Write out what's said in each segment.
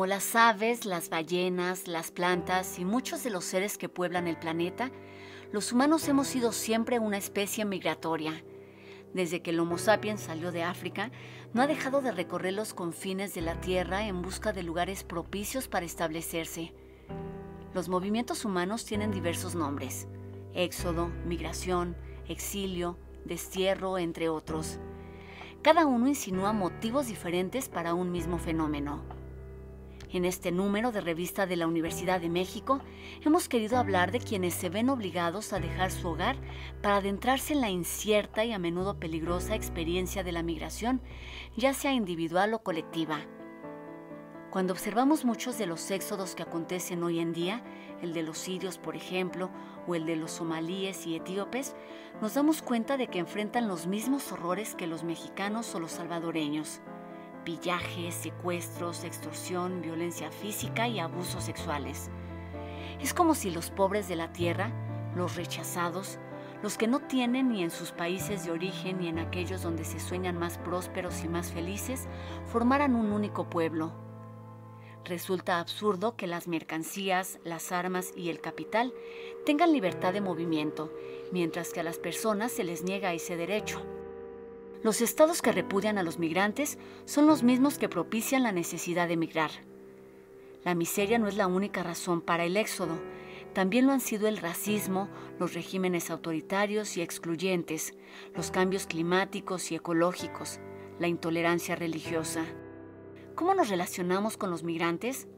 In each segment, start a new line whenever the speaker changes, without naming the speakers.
Como las aves, las ballenas, las plantas y muchos de los seres que pueblan el planeta, los humanos hemos sido siempre una especie migratoria. Desde que el Homo sapiens salió de África, no ha dejado de recorrer los confines de la Tierra en busca de lugares propicios para establecerse. Los movimientos humanos tienen diversos nombres, éxodo, migración, exilio, destierro, entre otros. Cada uno insinúa motivos diferentes para un mismo fenómeno. En este número de revista de la Universidad de México hemos querido hablar de quienes se ven obligados a dejar su hogar para adentrarse en la incierta y a menudo peligrosa experiencia de la migración, ya sea individual o colectiva. Cuando observamos muchos de los éxodos que acontecen hoy en día, el de los sirios, por ejemplo, o el de los somalíes y etíopes, nos damos cuenta de que enfrentan los mismos horrores que los mexicanos o los salvadoreños pillajes, secuestros, extorsión, violencia física y abusos sexuales. Es como si los pobres de la tierra, los rechazados, los que no tienen ni en sus países de origen ni en aquellos donde se sueñan más prósperos y más felices, formaran un único pueblo. Resulta absurdo que las mercancías, las armas y el capital tengan libertad de movimiento, mientras que a las personas se les niega ese derecho los estados que repudian a los migrantes son los mismos que propician la necesidad de emigrar. La miseria no es la única razón para el éxodo, también lo han sido el racismo, los regímenes autoritarios y excluyentes, los cambios climáticos y ecológicos, la intolerancia religiosa. ¿Cómo nos relacionamos con los migrantes?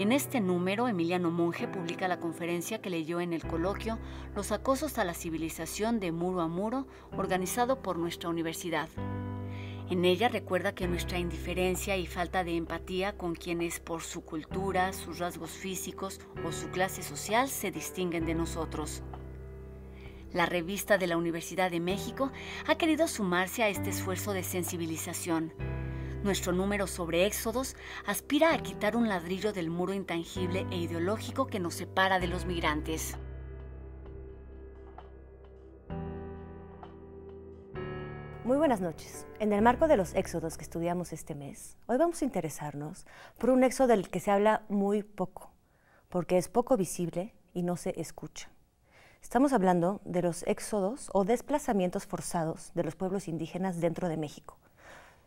En este número, Emiliano Monge publica la conferencia que leyó en el coloquio Los acosos a la civilización de muro a muro, organizado por nuestra universidad. En ella recuerda que nuestra indiferencia y falta de empatía con quienes por su cultura, sus rasgos físicos o su clase social se distinguen de nosotros. La revista de la Universidad de México ha querido sumarse a este esfuerzo de sensibilización nuestro número sobre Éxodos aspira a quitar un ladrillo del muro intangible e ideológico que nos separa de los migrantes.
Muy buenas noches. En el marco de los éxodos que estudiamos este mes, hoy vamos a interesarnos por un éxodo del que se habla muy poco, porque es poco visible y no se escucha. Estamos hablando de los éxodos o desplazamientos forzados de los pueblos indígenas dentro de México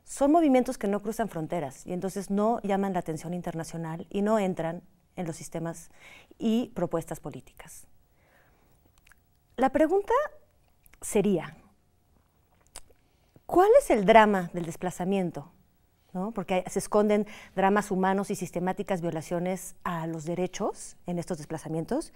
son movimientos que no cruzan fronteras y entonces no llaman la atención internacional y no entran en los sistemas y propuestas políticas. La pregunta sería, ¿cuál es el drama del desplazamiento? Porque se esconden dramas humanos y sistemáticas violaciones a los derechos en estos desplazamientos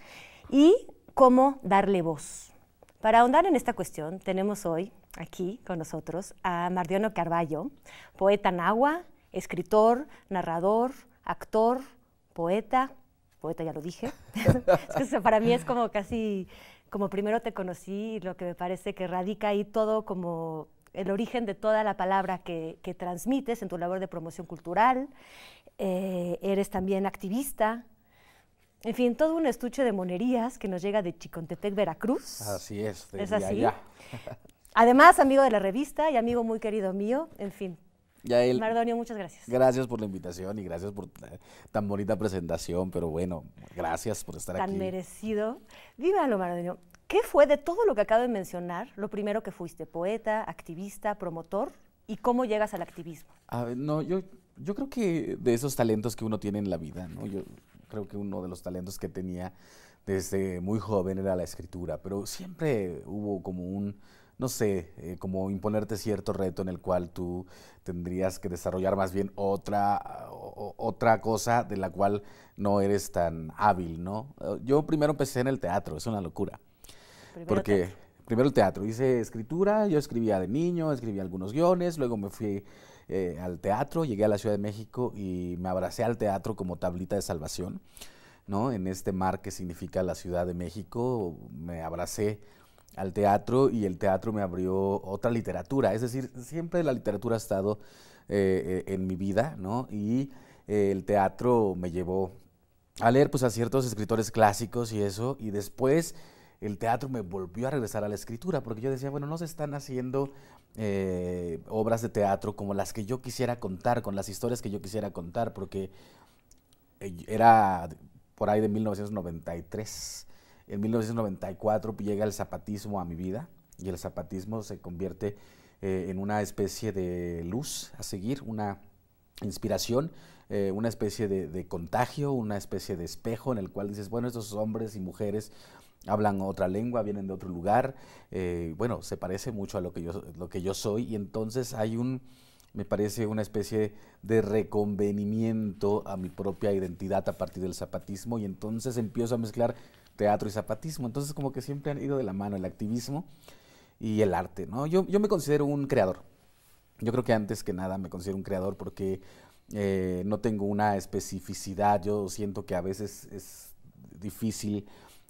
y cómo darle voz. Para ahondar en esta cuestión, tenemos hoy aquí con nosotros a Mardiono Carballo, poeta nahua, escritor, narrador, actor, poeta, poeta ya lo dije. para mí es como casi como primero te conocí lo que me parece que radica ahí todo como el origen de toda la palabra que, transmites en tu labor de promoción cultural. Eh, eres también activista, en fin, todo un estuche de monerías que nos llega de Chicontetec, Veracruz. Así es, es así. Además, amigo de la revista y amigo muy querido mío, en fin.
él. Mardonio, muchas gracias. Gracias por la invitación y gracias por tan bonita presentación, pero bueno, gracias por estar aquí. Tan
merecido. lo Mardonio. ¿Qué fue de todo lo que acabo de mencionar lo primero que fuiste? ¿Poeta, activista, promotor? ¿Y cómo llegas al activismo?
no, yo, yo creo que de esos talentos que uno tiene en la vida, ¿no? creo que uno de los talentos que tenía desde muy joven era la escritura, pero siempre hubo como un, no sé, eh, como imponerte cierto reto en el cual tú tendrías que desarrollar más bien otra, otra cosa de la cual no eres tan hábil, ¿no? Yo primero empecé en el teatro, es una locura. porque primero el teatro, hice escritura, yo escribía de niño, escribí algunos guiones, luego me fui eh, al teatro, llegué a la Ciudad de México y me abracé al teatro como tablita de salvación, ¿no? En este mar que significa la Ciudad de México, me abracé al teatro y el teatro me abrió otra literatura, es decir, siempre la literatura ha estado eh, eh, en mi vida, ¿no? Y el teatro me llevó a leer pues a ciertos escritores clásicos y eso, y después el teatro me volvió a regresar a la escritura, porque yo decía, bueno, no se están haciendo eh, obras de teatro como las que yo quisiera contar, con las historias que yo quisiera contar, porque eh, era por ahí de 1993. En 1994 llega el zapatismo a mi vida y el zapatismo se convierte eh, en una especie de luz a seguir, una inspiración, una especie de, contagio, una especie de espejo en el cual dices, bueno, estos hombres y mujeres hablan otra lengua, vienen de otro lugar, eh, bueno, se parece mucho a lo que, yo, lo que yo soy y entonces hay un, me parece una especie de reconvenimiento a mi propia identidad a partir del zapatismo y entonces empiezo a mezclar teatro y zapatismo, entonces como que siempre han ido de la mano el activismo y el arte, ¿no? Yo, yo me considero un creador, yo creo que antes que nada me considero un creador porque eh, no tengo una especificidad, yo siento que a veces es difícil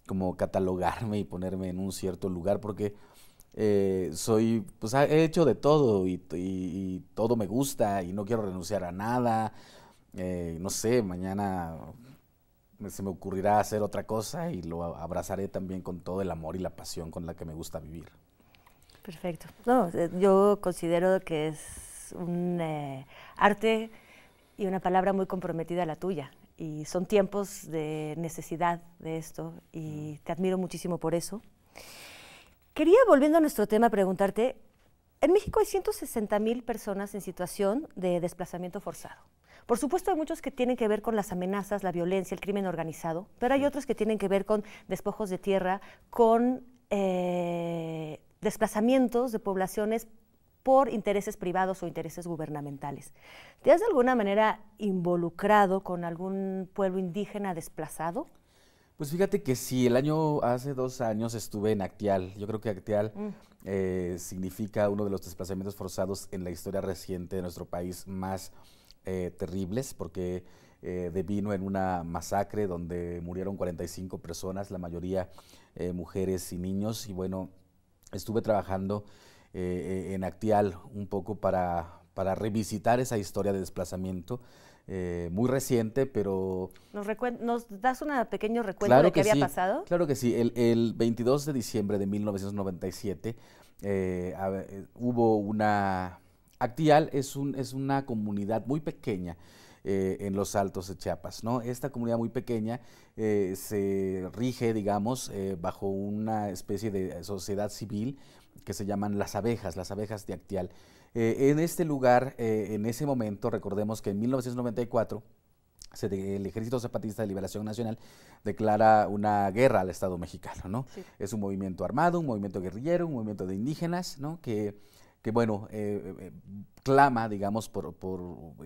como catalogarme y ponerme en un cierto lugar porque eh, soy, pues he hecho de todo y, todo me gusta y no quiero renunciar a nada. Eh, no sé, mañana se me ocurrirá hacer otra cosa y lo abrazaré también con todo el amor y la pasión con la que me gusta vivir.
Perfecto. Eh, yo considero que es un arte y una palabra muy comprometida la tuya. Y son tiempos de necesidad de esto y mm. te admiro muchísimo por eso. Quería, volviendo a nuestro tema, preguntarte, en México hay 160 mil personas en situación de desplazamiento forzado. Por supuesto, hay muchos que tienen que ver con las amenazas, la violencia, el crimen organizado, pero hay otros que tienen que ver con despojos de tierra, con eh, desplazamientos de poblaciones por intereses privados o intereses gubernamentales. ¿Te has de alguna manera involucrado con algún pueblo indígena desplazado?
Pues fíjate que sí, el año, hace dos años estuve en Actial. Yo creo que Actial mm. eh, significa uno de los desplazamientos forzados en la historia reciente de nuestro país más eh, terribles, porque eh, devino en una masacre donde murieron 45 personas, la mayoría eh, mujeres y niños. Y bueno, estuve trabajando eh, en Actial un poco para, para revisitar esa historia de desplazamiento. Eh, muy reciente, pero...
¿Nos, ¿Nos das un pequeño recuerdo de de que había pasado?
Claro que sí. El, el, 22 de diciembre de 1997 eh, hubo una... Actial es, un, es una comunidad muy pequeña en los Altos de Chiapas, ¿no? Esta comunidad muy pequeña se rige, digamos, bajo una especie de sociedad civil que se llaman las abejas, las abejas de Actial. Eh, en este lugar, eh, en ese momento, recordemos que en 1994 el Ejército Zapatista de Liberación Nacional declara una guerra al Estado mexicano, ¿no? Es un movimiento armado, un movimiento guerrillero, un movimiento de indígenas, Que, bueno, eh, clama, digamos, por,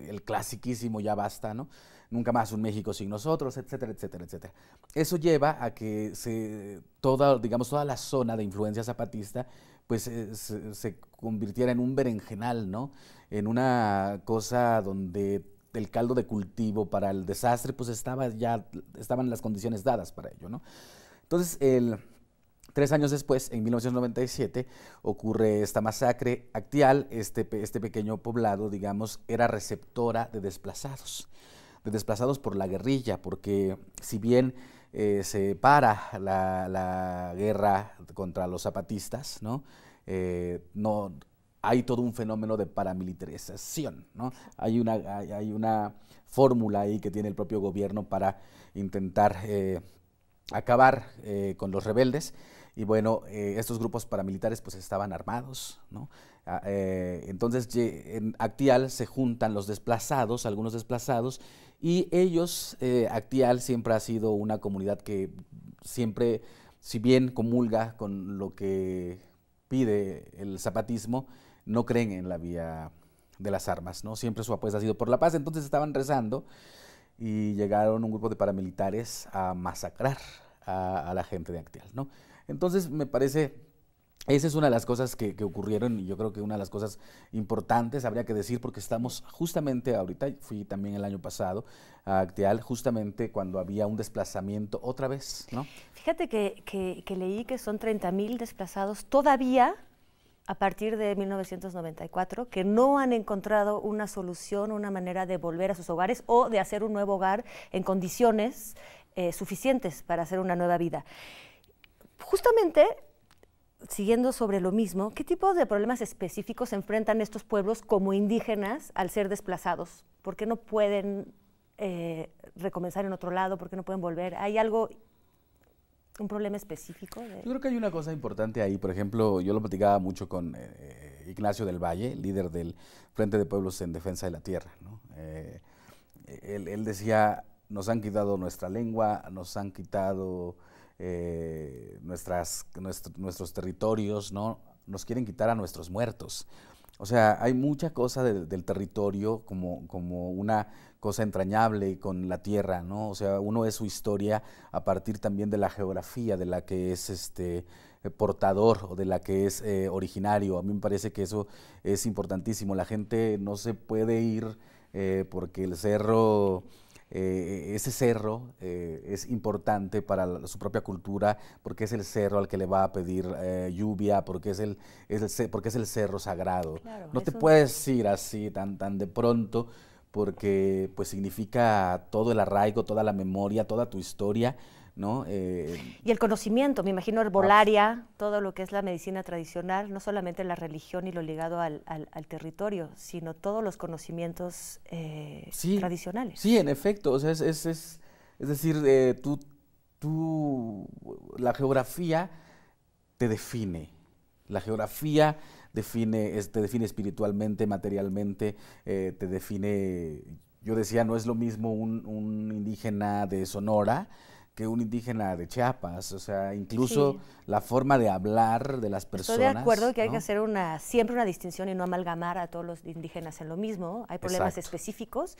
el clasiquísimo ya basta, ¿no? nunca más un México sin nosotros, etcétera, etcétera, etcétera. Eso lleva a que se, toda, digamos, toda la zona de influencia zapatista pues eh, se, convirtiera en un berenjenal, ¿no? En una cosa donde el caldo de cultivo para el desastre, pues estaba ya, estaban las condiciones dadas para ello, ¿no? Entonces, Tres años después, en 1997, ocurre esta masacre. Actial, este, este pequeño poblado, digamos, era receptora de desplazados, de desplazados por la guerrilla, porque si bien eh, se para la, guerra contra los zapatistas, ¿no? Eh, no hay todo un fenómeno de paramilitarización, ¿no? Hay una, hay, una fórmula ahí que tiene el propio gobierno para intentar eh, acabar con los rebeldes. Y bueno, estos grupos paramilitares pues estaban armados, ah, entonces en Actial se juntan los desplazados, algunos desplazados, y ellos, eh, Actial siempre ha sido una comunidad que siempre, si bien comulga con lo que pide el zapatismo, no creen en la vía de las armas, ¿no? Siempre su apuesta ha sido por la paz. Entonces estaban rezando y llegaron un grupo de paramilitares a masacrar a, la gente de Actial, ¿no? Entonces me parece esa es una de las cosas que, que, ocurrieron y yo creo que una de las cosas importantes habría que decir porque estamos justamente ahorita, fui también el año pasado a Acteal, justamente cuando había un desplazamiento otra vez, ¿no?
Fíjate que, leí que son 30.000 desplazados todavía a partir de 1994 que no han encontrado una solución, una manera de volver a sus hogares o de hacer un nuevo hogar en condiciones eh, suficientes para hacer una nueva vida. Justamente siguiendo sobre lo mismo, ¿qué tipo de problemas específicos enfrentan estos pueblos como indígenas al ser desplazados? ¿Por qué no pueden eh, recomenzar en otro lado? ¿Por qué no pueden volver? ¿Hay algo, un problema específico? Yo creo
que hay una cosa importante ahí. Por ejemplo, yo lo platicaba mucho con eh, eh, Ignacio del Valle, líder del Frente de Pueblos en Defensa de la Tierra. él decía, nos han quitado nuestra lengua, nos han quitado eh, nuestras, nuestros territorios, ¿no? Nos quieren quitar a nuestros muertos. O sea, hay mucha cosa del territorio como, como una cosa entrañable con la tierra, ¿no? O sea, uno es su historia a partir también de la geografía de la que es este eh, portador o de la que es eh, originario. A mí me parece que eso es importantísimo. La gente no se puede ir porque el cerro eh, ese cerro eh, es importante para su propia cultura porque es el cerro al que le va a pedir eh, lluvia, porque es el, porque es el cerro sagrado. no te puedes ir así tan, tan de pronto porque pues significa todo el arraigo, toda la memoria, toda tu historia eh,
y el conocimiento, me imagino herbolaria, todo lo que es la medicina tradicional, no solamente la religión y lo ligado al, territorio, sino todos los conocimientos
eh,
tradicionales.
Sí, en efecto, o sea, es, decir, eh, tú, tú, la geografía te define, la geografía define, te define espiritualmente, materialmente, te define... Yo decía, no es lo mismo un indígena de Sonora que un indígena de Chiapas, o sea, incluso la forma de hablar de las personas. Estoy de acuerdo que hay que hacer
una siempre una distinción y no amalgamar a todos los indígenas en lo mismo. Hay problemas específicos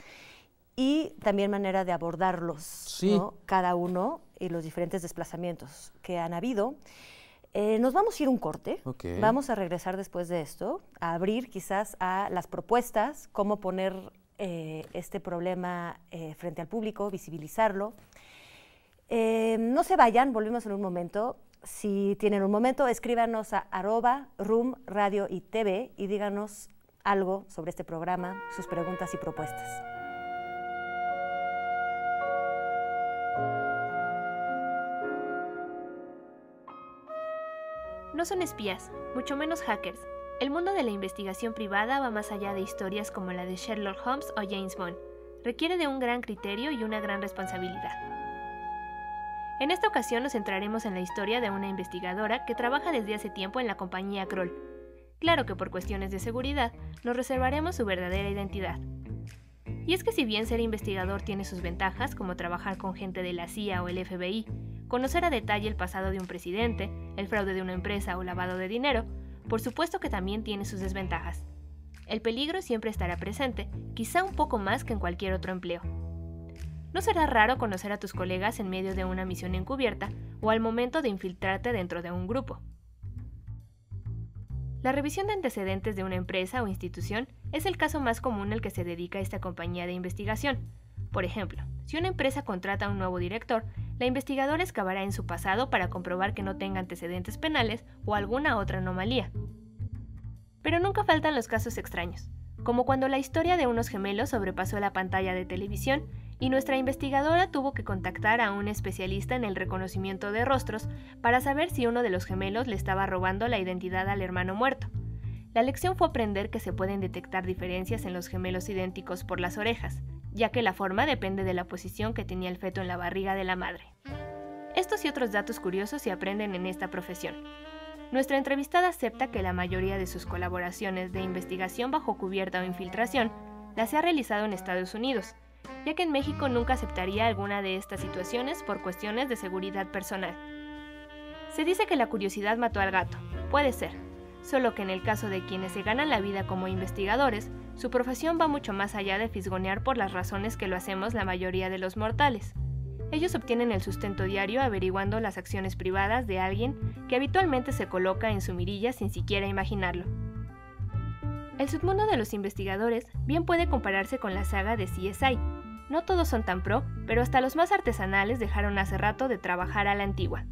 y también manera de abordarlos, cada uno y los diferentes desplazamientos que han habido. Eh, nos vamos a ir un corte. Vamos a regresar después de esto, a abrir quizás a las propuestas, cómo poner eh, este problema eh, frente al público, visibilizarlo. Eh, no se vayan, volvemos en un momento. Si tienen un momento, escríbanos a arroba room, radio y TV y díganos algo sobre este programa, sus preguntas y propuestas.
No son espías, mucho menos hackers. El mundo de la investigación privada va más allá de historias como la de Sherlock Holmes o James Bond. Requiere de un gran criterio y una gran responsabilidad. En esta ocasión nos centraremos en la historia de una investigadora que trabaja desde hace tiempo en la compañía Kroll. Claro que por cuestiones de seguridad nos reservaremos su verdadera identidad. Y es que si bien ser investigador tiene sus ventajas como trabajar con gente de la CIA o el FBI, conocer a detalle el pasado de un presidente, el fraude de una empresa o lavado de dinero, por supuesto que también tiene sus desventajas. El peligro siempre estará presente, quizá un poco más que en cualquier otro empleo. ¿No será raro conocer a tus colegas en medio de una misión encubierta o al momento de infiltrarte dentro de un grupo? La revisión de antecedentes de una empresa o institución es el caso más común al que se dedica esta compañía de investigación. Por ejemplo, si una empresa contrata a un nuevo director, la investigadora excavará en su pasado para comprobar que no tenga antecedentes penales o alguna otra anomalía. Pero nunca faltan los casos extraños, como cuando la historia de unos gemelos sobrepasó la pantalla de televisión y nuestra investigadora tuvo que contactar a un especialista en el reconocimiento de rostros para saber si uno de los gemelos le estaba robando la identidad al hermano muerto. La lección fue aprender que se pueden detectar diferencias en los gemelos idénticos por las orejas, ya que la forma depende de la posición que tenía el feto en la barriga de la madre. Estos y otros datos curiosos se aprenden en esta profesión. Nuestra entrevistada acepta que la mayoría de sus colaboraciones de investigación bajo cubierta o infiltración las ha realizado en Estados Unidos, ya que en México nunca aceptaría alguna de estas situaciones por cuestiones de seguridad personal. Se dice que la curiosidad mató al gato, puede ser, solo que en el caso de quienes se ganan la vida como investigadores, su profesión va mucho más allá de fisgonear por las razones que lo hacemos la mayoría de los mortales. Ellos obtienen el sustento diario averiguando las acciones privadas de alguien que habitualmente se coloca en su mirilla sin siquiera imaginarlo. El submundo de los investigadores bien puede compararse con la saga de CSI. No todos son tan pro, pero hasta los más artesanales dejaron hace rato de trabajar a la antigua.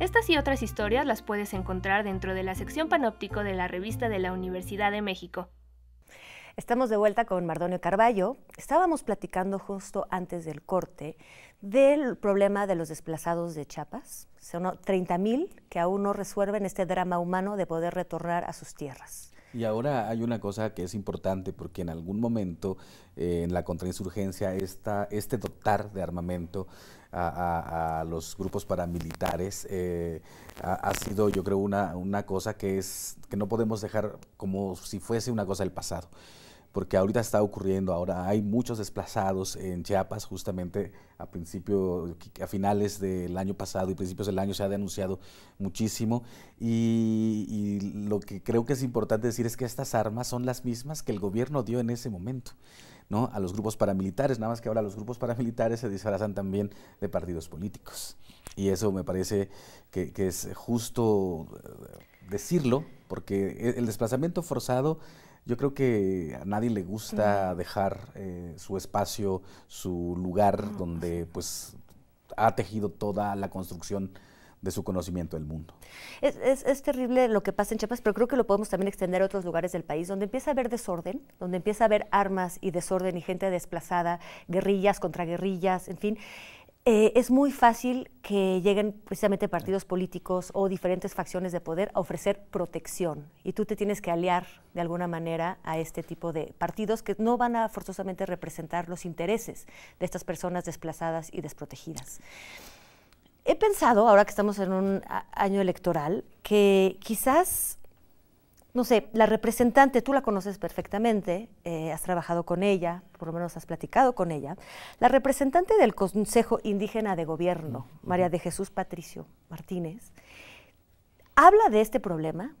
Estas y otras historias las puedes encontrar dentro de la sección panóptico de la revista de la Universidad de México.
Estamos de vuelta con Mardonio Carballo. Estábamos platicando justo antes del corte del problema de los desplazados de Chiapas. Son 30.000 que aún no resuelven este drama humano de poder retornar a sus tierras.
Y ahora hay una cosa que es importante porque en algún momento eh, en la contrainsurgencia esta, este dotar de armamento a, los grupos paramilitares eh, ha, sido yo creo una, una cosa que, es, que no podemos dejar como si fuese una cosa del pasado porque ahorita está ocurriendo, ahora hay muchos desplazados en Chiapas, justamente a principio, a finales del año pasado y principios del año se ha denunciado muchísimo y, lo que creo que es importante decir es que estas armas son las mismas que el gobierno dio en ese momento. ¿no? a los grupos paramilitares, nada más que ahora los grupos paramilitares se disfrazan también de partidos políticos. Y eso me parece que, que es justo eh, decirlo, porque e, el desplazamiento forzado yo creo que a nadie le gusta dejar eh, su espacio, su lugar donde pues ha tejido toda la construcción de su conocimiento del mundo.
Es, es, es, terrible lo que pasa en Chiapas, pero creo que lo podemos también extender a otros lugares del país, donde empieza a haber desorden, donde empieza a haber armas y desorden y gente desplazada, guerrillas contra guerrillas, en fin. Eh, es muy fácil que lleguen precisamente partidos políticos o diferentes facciones de poder a ofrecer protección y tú te tienes que aliar de alguna manera a este tipo de partidos que no van a forzosamente representar los intereses de estas personas desplazadas y desprotegidas. He pensado, ahora que estamos en un año electoral, que quizás no sé, la representante, tú la conoces perfectamente, eh, has trabajado con ella, por lo menos has platicado con ella, la representante del Consejo Indígena de Gobierno, María de Jesús Patricio Martínez, habla de este problema,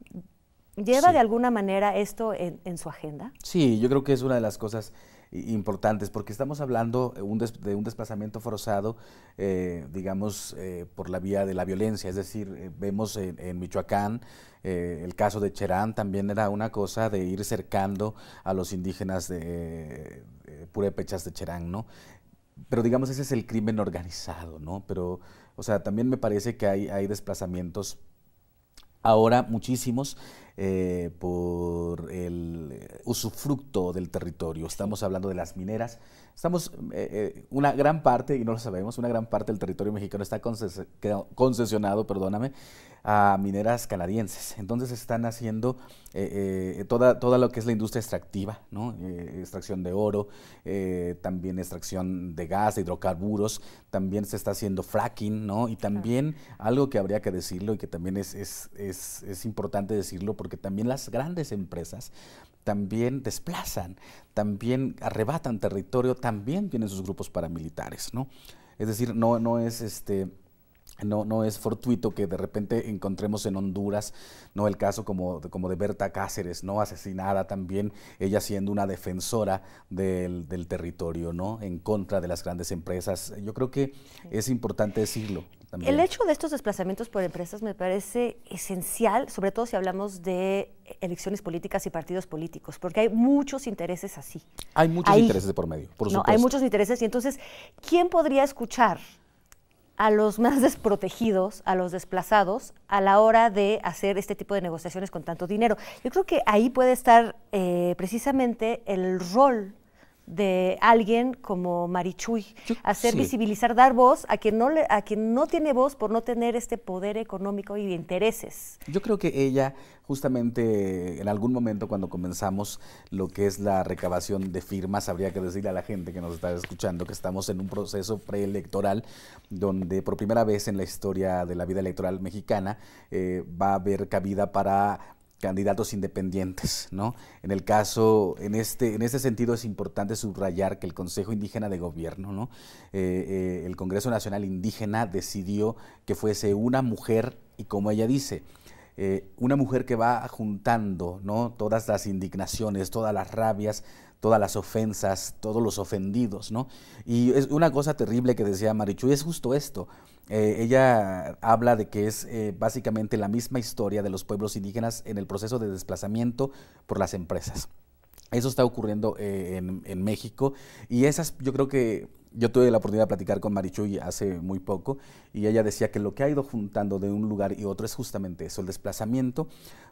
lleva de alguna manera esto en, en, su agenda.
Sí, yo creo que es una de las cosas importantes, porque estamos hablando eh, de un desplazamiento forzado, eh, digamos, eh, por la vía de la violencia. Es decir, vemos en, Michoacán el caso de Cherán, también era una cosa de ir cercando a los indígenas de purépechas de Cherán, ¿no? Pero digamos, ese es el crimen organizado, ¿no? Pero, o sea, también me parece que hay, hay desplazamientos ahora muchísimos eh, por el usufructo del territorio. Estamos hablando de las mineras. Estamos, eh, eh, una gran parte, y no lo sabemos, una gran parte del territorio mexicano está concesionado, perdóname, a mineras canadienses. Entonces están haciendo eh, eh, toda, toda lo que es la industria extractiva, ¿no? Eh, extracción de oro, también extracción de gas, de hidrocarburos, también se está haciendo fracking, ¿no? y también algo que habría que decirlo y que también es, es, es, es importante decirlo porque también las grandes empresas también desplazan, también arrebatan territorio, también tienen sus grupos paramilitares, ¿no? Es decir, no, no es este no, es fortuito que de repente encontremos en Honduras, ¿no? El caso como, de Berta Cáceres, ¿no? Asesinada también, ella siendo una defensora del, territorio, ¿no? En contra de las grandes empresas. Yo creo que es importante decirlo. También. El
hecho de estos desplazamientos por empresas me parece esencial, sobre todo si hablamos de elecciones políticas y partidos políticos, porque hay muchos intereses así.
Hay muchos intereses por medio, por no, Hay muchos
intereses y entonces, ¿quién podría escuchar? a los más desprotegidos, a los desplazados, a la hora de hacer este tipo de negociaciones con tanto dinero. Yo creo que ahí puede estar eh, precisamente el rol de alguien como Marichuy, hacer visibilizar, dar voz a quien, no a quien no tiene voz por no tener este poder económico y de intereses.
Yo creo que ella, justamente en algún momento cuando comenzamos lo que es la recabación de firmas, habría que decirle a la gente que nos está escuchando que estamos en un proceso preelectoral donde por primera vez en la historia de la vida electoral mexicana eh, va a haber cabida para candidatos independientes, ¿no? En el caso, en este, en este sentido es importante subrayar que el Consejo Indígena de Gobierno, ¿no? Eh, eh, el Congreso Nacional Indígena decidió que fuese una mujer, y como ella dice, eh, una mujer que va juntando, ¿no? Todas las indignaciones, todas las rabias, todas las ofensas, todos los ofendidos, ¿no? Y es una cosa terrible que decía Marichu, y es justo esto, eh, ella habla de que es eh, básicamente la misma historia de los pueblos indígenas en el proceso de desplazamiento por las empresas. Eso está ocurriendo eh, en, México y esas, yo creo que yo tuve la oportunidad de platicar con Marichuy hace muy poco y ella decía que lo que ha ido juntando de un lugar y otro es justamente eso, el desplazamiento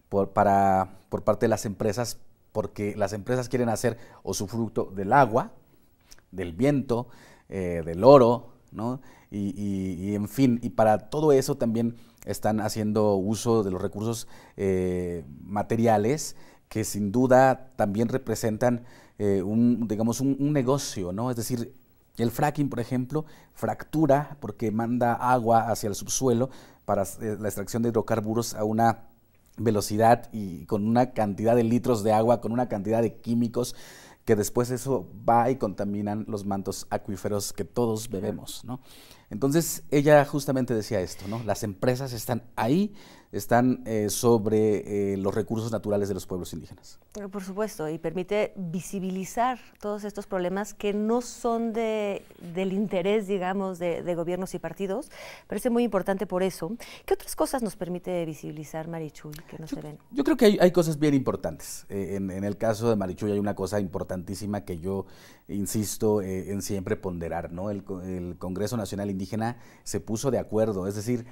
por, para, por parte de las empresas, porque las empresas quieren hacer fruto del agua, del viento, del oro, ¿no? y, en fin, y para todo eso también están haciendo uso de los recursos eh, materiales que sin duda también representan eh, un, digamos, un, un negocio, ¿no? Es decir, el fracking, por ejemplo, fractura porque manda agua hacia el subsuelo para eh, la extracción de hidrocarburos a una velocidad y con una cantidad de litros de agua, con una cantidad de químicos, que después eso va y contaminan los mantos acuíferos que todos bebemos, ¿no? Entonces ella justamente decía esto, ¿no? Las empresas están ahí, están eh, sobre eh, los recursos naturales de los pueblos indígenas.
Pero por supuesto, y permite visibilizar todos estos problemas que no son de, del interés, digamos, de, de gobiernos y partidos. Parece muy importante por eso. ¿Qué otras cosas nos permite visibilizar Marichuy que no se ven?
Yo creo que hay, cosas bien importantes. Eh, en, en, el caso de Marichuy hay una cosa importantísima que yo insisto eh, en siempre ponderar, ¿no? El, Congreso Nacional Indígena se puso de acuerdo, es decir,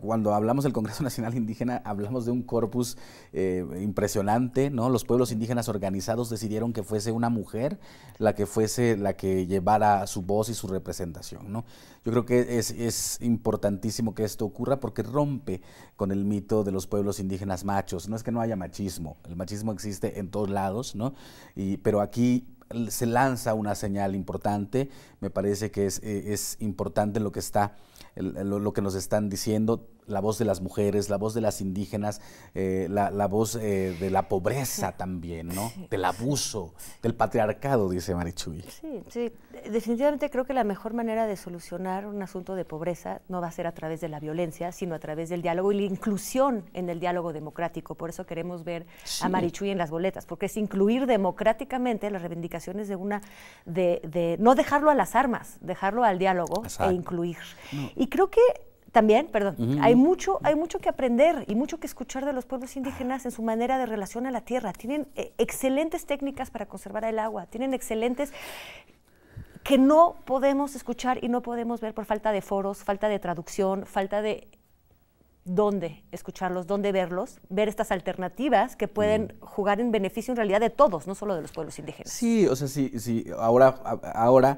cuando hablamos del Congreso Nacional Indígena hablamos de un corpus eh, impresionante, ¿no? Los pueblos indígenas organizados decidieron que fuese una mujer la que fuese la que llevara su voz y su representación, ¿no? Yo creo que es, importantísimo que esto ocurra porque rompe con el mito de los pueblos indígenas machos. No es que no haya machismo, el machismo existe en todos lados, ¿no? Y, pero aquí se lanza una señal importante. Me parece que es, eh, es importante lo que, está, lo, lo que nos están diciendo la voz de las mujeres, la voz de las indígenas, eh, la, voz eh, de la pobreza también, ¿no? Del abuso, del patriarcado, dice Marichuy.
Sí, sí. Definitivamente creo que la mejor manera de solucionar un asunto de pobreza no va a ser a través de la violencia, sino a través del diálogo y la inclusión en el diálogo democrático. Por eso queremos ver a Marichuy en las boletas, porque es incluir democráticamente las reivindicaciones de una, de, no dejarlo a las armas, dejarlo al diálogo e incluir. Y creo que también, perdón, hay, mucho, hay mucho que aprender y mucho que escuchar de los pueblos indígenas en su manera de relación a la tierra. Tienen eh, excelentes técnicas para conservar el agua, tienen excelentes que no podemos escuchar y no podemos ver por falta de foros, falta de traducción, falta de dónde escucharlos, dónde verlos, ver estas alternativas que pueden jugar en beneficio en realidad de todos, no solo de los pueblos indígenas.
Sí, o sea, sí, sí, ahora, ahora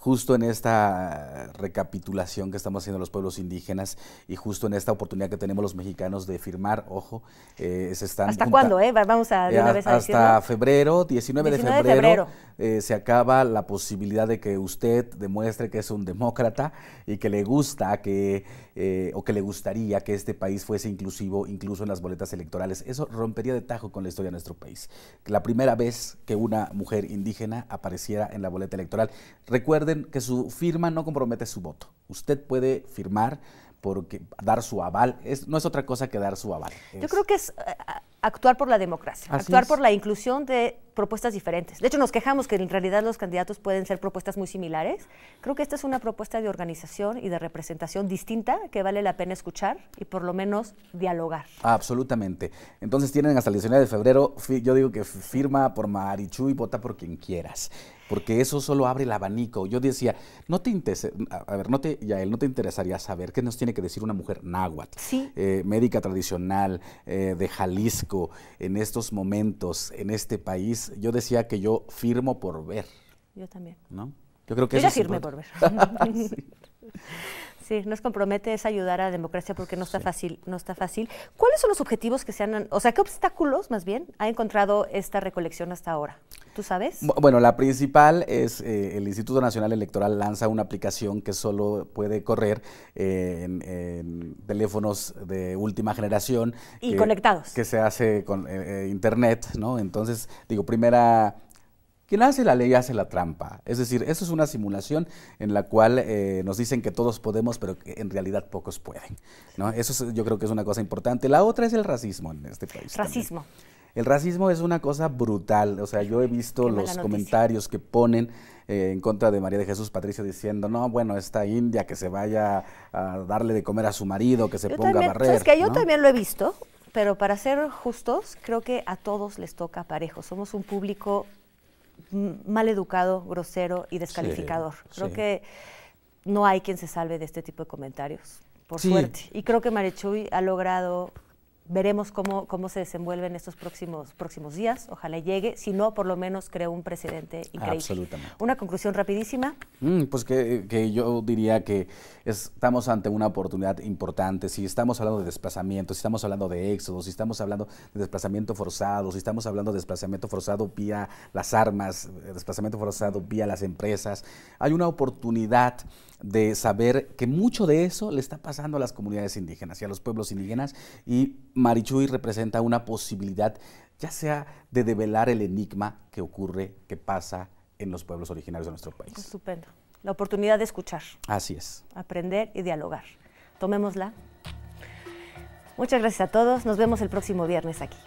justo en esta recapitulación que estamos haciendo los pueblos indígenas y justo en esta oportunidad que tenemos los mexicanos de firmar, ojo, eh, se están... ¿Hasta cuándo?
Eh? Vamos a, de una eh, vez a Hasta
febrero, 19, de febrero, eh, se acaba la posibilidad de que usted demuestre que es un demócrata y que le gusta que eh, o que le gustaría que este país fuese inclusivo incluso en las boletas electorales. Eso rompería de tajo con la historia de nuestro país. La primera vez que una mujer indígena apareciera en la boleta electoral. Recuerden que su firma no compromete su voto. Usted puede firmar porque dar su aval es, no es otra cosa que dar su aval. Yo
creo que es eh, actuar por la democracia, actuar por la inclusión de propuestas diferentes. De hecho, nos quejamos que en realidad los candidatos pueden ser propuestas muy similares. Creo que esta es una propuesta de organización y de representación distinta que vale la pena escuchar y por lo menos dialogar.
Absolutamente. Entonces tienen hasta el 19 de febrero, yo digo que firma por Marichu y vota por quien quieras porque eso solo abre el abanico. Yo decía, no te interesa, a ver, no te, él no te interesaría saber qué nos tiene que decir una mujer náhuatl, eh, médica tradicional eh, de Jalisco, en estos momentos, en este país. Yo decía que yo firmo por ver. Yo también. ¿No? Yo creo que yo ya firme por ver.
sí. nos compromete es ayudar a la democracia porque no está fácil, no está fácil. ¿Cuáles son los objetivos que se han, o sea, qué obstáculos más bien ha encontrado esta recolección hasta ahora? sabes?
Bueno, la principal es eh, el Instituto Nacional Electoral lanza una aplicación que solo puede correr en, teléfonos de última generación. Y conectados. Que se hace con eh, eh, Internet, ¿no? Entonces, digo, primera quien hace la ley hace la trampa. Es decir, eso es una simulación en la cual nos dicen que todos podemos, pero que en realidad pocos pueden. ¿no? Eso yo creo que es una cosa importante. La otra es el racismo en este país. Racismo. El racismo es una cosa brutal. O sea, yo he visto los comentarios que ponen eh, en contra de María de Jesús Patricio diciendo, no, bueno, esta india que se vaya a darle de comer a su marido, que se ponga a barrer. Es que yo también
lo he visto, pero para ser justos, creo que a todos les toca parejo. Somos un público mal educado, grosero y descalificador. creo que no hay quien se salve de este tipo de comentarios, por suerte. Y creo que Marechuy ha logrado veremos cómo, cómo se en estos próximos, próximos días. Ojalá llegue. Si no, por lo menos creo un precedente increíble. Absolutamente. Una conclusión rapidísima.
Mm, pues que, que, yo diría que estamos ante una oportunidad importante. Si estamos hablando de desplazamiento, si estamos hablando de éxodos, si estamos hablando de desplazamiento forzado, si estamos hablando de desplazamiento forzado vía las armas, eh, desplazamiento forzado vía las empresas, hay una oportunidad de saber que mucho de eso le está pasando a las comunidades indígenas y a los pueblos indígenas y Marichui representa una posibilidad ya sea de develar el enigma que ocurre, que pasa en los pueblos originarios de nuestro país.
Estupendo. La oportunidad de escuchar. Así es. Aprender y dialogar. Tomémosla. Muchas gracias a todos. Nos vemos el próximo viernes aquí.